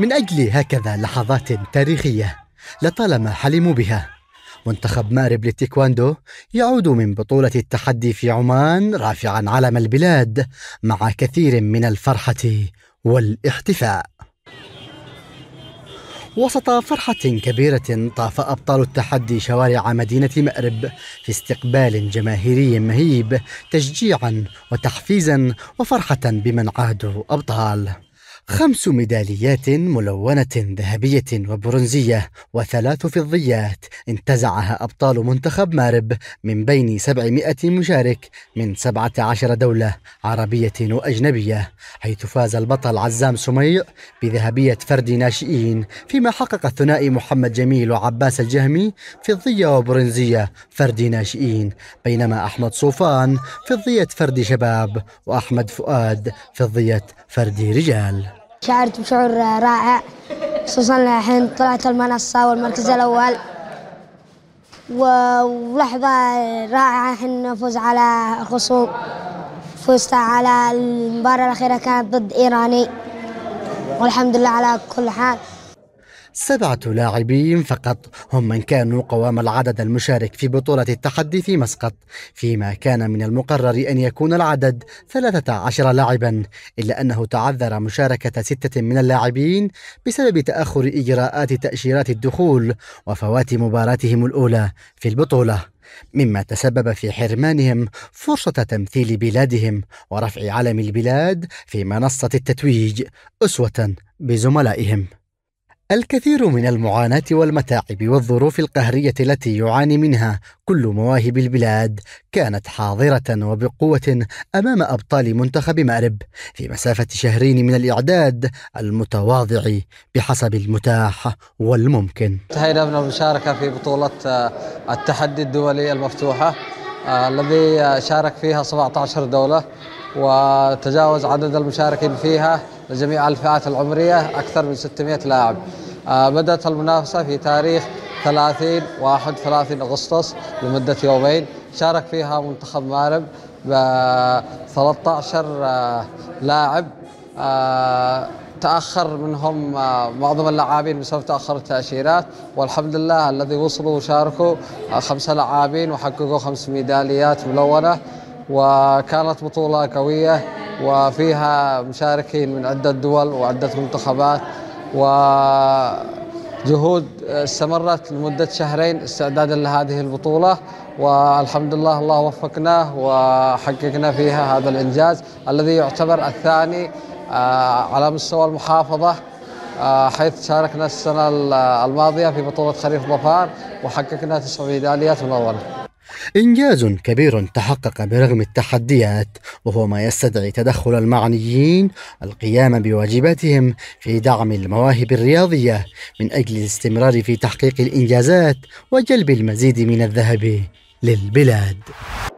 من أجل هكذا لحظات تاريخية لطالما حلموا بها منتخب مأرب للتيكواندو يعود من بطولة التحدي في عمان رافعا علم البلاد مع كثير من الفرحة والاحتفاء وسط فرحة كبيرة طاف أبطال التحدي شوارع مدينة مأرب في استقبال جماهيري مهيب تشجيعا وتحفيزا وفرحة بمن عادوا أبطال خمس ميداليات ملونة ذهبية وبرونزية وثلاث فضيات انتزعها أبطال منتخب مارب من بين 700 مشارك من 17 دولة عربية وأجنبية حيث فاز البطل عزام سميع بذهبية فرد ناشئين فيما حقق الثنائي محمد جميل وعباس الجهمي فضية وبرونزية فرد ناشئين بينما أحمد صوفان فضية فرد شباب وأحمد فؤاد فضية فرد رجال شعرت بشعور رائع خصوصا الحين طلعت المنصة والمركز الأول ولحظة رائعة حين نفوز على الخصوم فزت على المباراة الأخيرة كانت ضد إيراني والحمد لله على كل حال سبعة لاعبين فقط هم من كانوا قوام العدد المشارك في بطولة التحدي في مسقط فيما كان من المقرر أن يكون العدد 13 لاعبا إلا أنه تعذر مشاركة ستة من اللاعبين بسبب تأخر إجراءات تأشيرات الدخول وفوات مباراتهم الأولى في البطولة مما تسبب في حرمانهم فرصة تمثيل بلادهم ورفع علم البلاد في منصة التتويج أسوة بزملائهم الكثير من المعاناة والمتاعب والظروف القهرية التي يعاني منها كل مواهب البلاد كانت حاضرة وبقوة أمام أبطال منتخب مأرب في مسافة شهرين من الإعداد المتواضع بحسب المتاح والممكن. انتهينا من المشاركة في بطولة آه، التحدي الدولي المفتوحة آه، الذي شارك فيها 17 دولة وتجاوز عدد المشاركين فيها لجميع الفئات العمرية أكثر من 600 لاعب بدأت المنافسة في تاريخ 30 31 أغسطس لمدة يومين شارك فيها منتخب مأرب ب 13 آه، لاعب آه، تأخر منهم آه، معظم اللاعبين بسبب تأخر التأشيرات والحمد لله الذي وصلوا وشاركوا خمسة لاعبين وحققوا خمس ميداليات ملونة وكانت بطولة قوية وفيها مشاركين من عدة دول وعدة منتخبات وجهود آه، استمرت لمدة شهرين استعدادا لهذه البطولة والحمد لله الله وفقنا وحققنا فيها هذا الإنجاز الذي يعتبر الثاني آه، على مستوى المحافظة آه، حيث شاركنا السنة الماضية في بطولة خريف ظفار وحققنا تسع ميداليات منورة إنجاز كبير تحقق برغم التحديات وهو ما يستدعي تدخل المعنيين القيام بواجباتهم في دعم المواهب الرياضية من أجل الاستمرار في تحقيق الإنجازات وجلب المزيد من الذهب للبلاد